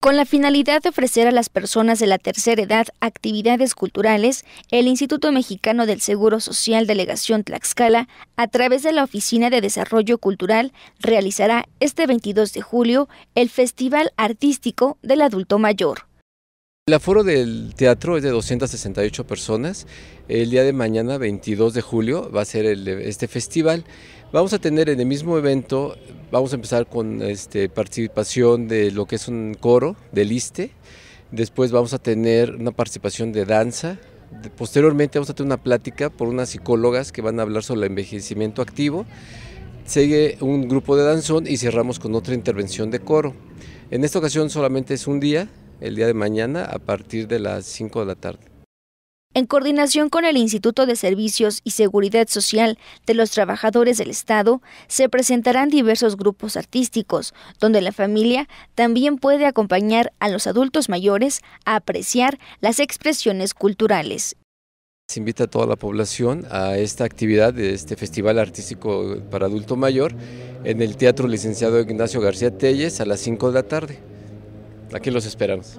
Con la finalidad de ofrecer a las personas de la tercera edad actividades culturales, el Instituto Mexicano del Seguro Social Delegación Tlaxcala, a través de la Oficina de Desarrollo Cultural, realizará este 22 de julio el Festival Artístico del Adulto Mayor. El aforo del teatro es de 268 personas. El día de mañana, 22 de julio, va a ser este festival. Vamos a tener en el mismo evento, vamos a empezar con este, participación de lo que es un coro del liste después vamos a tener una participación de danza, posteriormente vamos a tener una plática por unas psicólogas que van a hablar sobre el envejecimiento activo, sigue un grupo de danzón y cerramos con otra intervención de coro. En esta ocasión solamente es un día, el día de mañana a partir de las 5 de la tarde. En coordinación con el Instituto de Servicios y Seguridad Social de los Trabajadores del Estado, se presentarán diversos grupos artísticos, donde la familia también puede acompañar a los adultos mayores a apreciar las expresiones culturales. Se invita a toda la población a esta actividad de este Festival Artístico para Adulto Mayor en el Teatro Licenciado Ignacio García Telles a las 5 de la tarde. Aquí los esperamos.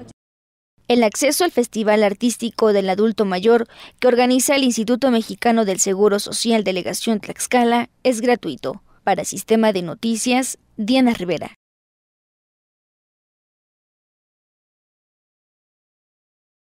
El acceso al Festival Artístico del Adulto Mayor, que organiza el Instituto Mexicano del Seguro Social Delegación Tlaxcala, es gratuito. Para Sistema de Noticias, Diana Rivera.